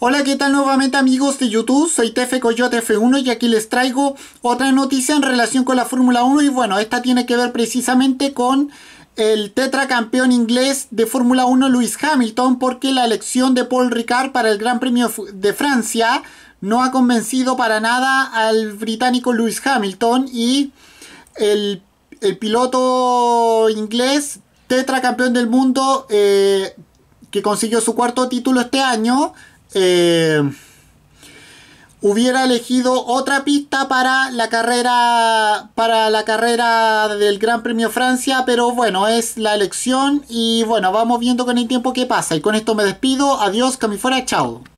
Hola, ¿qué tal nuevamente amigos de YouTube? Soy TF Coyote F1 y aquí les traigo otra noticia en relación con la Fórmula 1 y bueno, esta tiene que ver precisamente con el tetracampeón inglés de Fórmula 1 Lewis Hamilton porque la elección de Paul Ricard para el Gran Premio de Francia no ha convencido para nada al británico Lewis Hamilton y el, piloto inglés tetracampeón del mundo eh, que consiguió su cuarto título este año eh, hubiera elegido otra pista para la carrera para la carrera del Gran Premio Francia, pero bueno, es la elección y bueno, vamos viendo con el tiempo Que pasa. Y con esto me despido. Adiós, Camifora, chao.